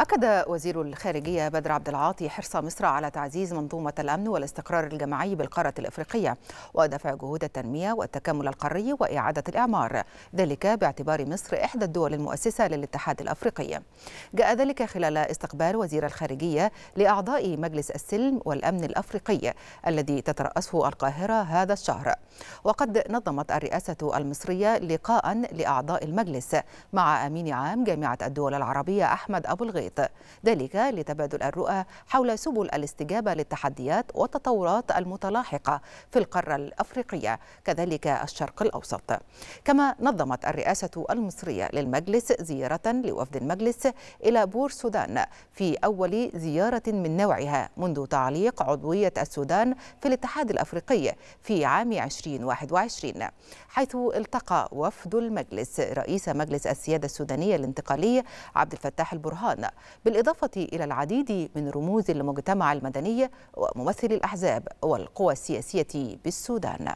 أكد وزير الخارجية بدر عبد العاطي حرص مصر على تعزيز منظومة الأمن والاستقرار الجماعي بالقارة الأفريقية ودفع جهود التنمية والتكامل القاري وإعادة الإعمار ذلك باعتبار مصر إحدى الدول المؤسسة للاتحاد الأفريقي جاء ذلك خلال استقبال وزير الخارجية لأعضاء مجلس السلم والأمن الأفريقي الذي تترأسه القاهرة هذا الشهر وقد نظمت الرئاسة المصرية لقاء لأعضاء المجلس مع أمين عام جامعة الدول العربية أحمد أبو الغيط المحيط ذلك لتبادل الرؤى حول سبل الاستجابة للتحديات والتطورات المتلاحقة في القارة الأفريقية كذلك الشرق الأوسط كما نظمت الرئاسة المصرية للمجلس زيارة لوفد المجلس إلى بور سودان في أول زيارة من نوعها منذ تعليق عضوية السودان في الاتحاد الأفريقي في عام 2021 حيث التقى وفد المجلس رئيس مجلس السيادة السودانية الانتقالي عبد الفتاح البرهان بالإضافة إلى العديد من رموز المجتمع المدني وممثلي الأحزاب والقوى السياسية بالسودان